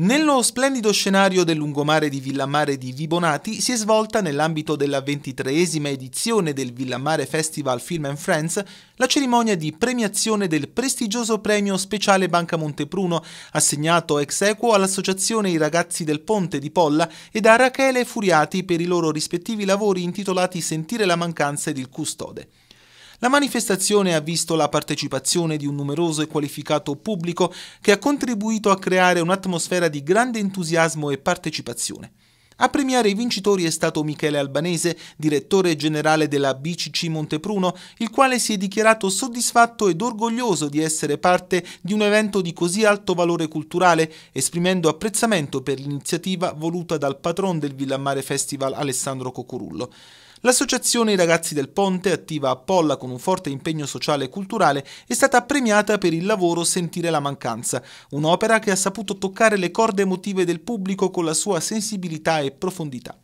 Nello splendido scenario del lungomare di Villamare di Vibonati si è svolta nell'ambito della ventitreesima edizione del Villamare Festival Film and Friends la cerimonia di premiazione del prestigioso premio speciale Banca Montepruno assegnato ex equo all'associazione I ragazzi del Ponte di Polla e a Rachele Furiati per i loro rispettivi lavori intitolati Sentire la mancanza ed il custode. La manifestazione ha visto la partecipazione di un numeroso e qualificato pubblico che ha contribuito a creare un'atmosfera di grande entusiasmo e partecipazione. A premiare i vincitori è stato Michele Albanese, direttore generale della BCC Montepruno, il quale si è dichiarato soddisfatto ed orgoglioso di essere parte di un evento di così alto valore culturale, esprimendo apprezzamento per l'iniziativa voluta dal patron del Villamare Festival Alessandro Cocurullo. L'associazione Ragazzi del Ponte, attiva a Polla con un forte impegno sociale e culturale, è stata premiata per il lavoro Sentire la mancanza, un'opera che ha saputo toccare le corde emotive del pubblico con la sua sensibilità e profondità.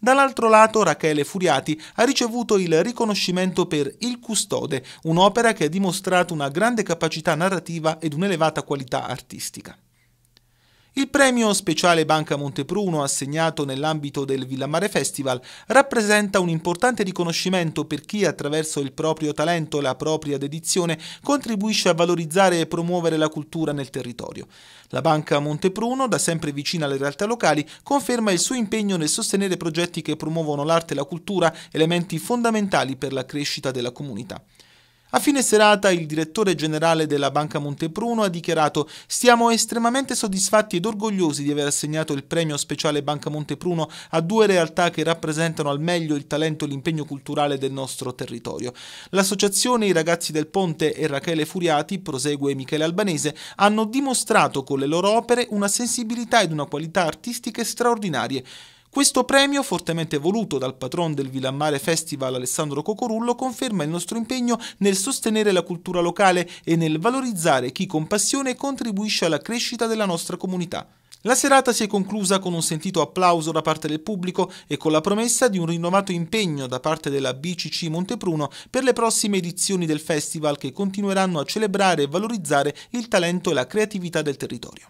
Dall'altro lato Rachele Furiati ha ricevuto il riconoscimento per Il Custode, un'opera che ha dimostrato una grande capacità narrativa ed un'elevata qualità artistica. Il premio speciale Banca Montepruno assegnato nell'ambito del Villamare Festival rappresenta un importante riconoscimento per chi attraverso il proprio talento e la propria dedizione contribuisce a valorizzare e promuovere la cultura nel territorio. La Banca Montepruno, da sempre vicina alle realtà locali, conferma il suo impegno nel sostenere progetti che promuovono l'arte e la cultura, elementi fondamentali per la crescita della comunità. A fine serata il direttore generale della Banca Montepruno ha dichiarato «Stiamo estremamente soddisfatti ed orgogliosi di aver assegnato il premio speciale Banca Montepruno a due realtà che rappresentano al meglio il talento e l'impegno culturale del nostro territorio. L'associazione I Ragazzi del Ponte e Rachele Furiati, prosegue Michele Albanese, hanno dimostrato con le loro opere una sensibilità ed una qualità artistiche straordinarie. Questo premio, fortemente voluto dal patron del Villammare Festival Alessandro Cocorullo, conferma il nostro impegno nel sostenere la cultura locale e nel valorizzare chi con passione contribuisce alla crescita della nostra comunità. La serata si è conclusa con un sentito applauso da parte del pubblico e con la promessa di un rinnovato impegno da parte della BCC Montepruno per le prossime edizioni del festival che continueranno a celebrare e valorizzare il talento e la creatività del territorio.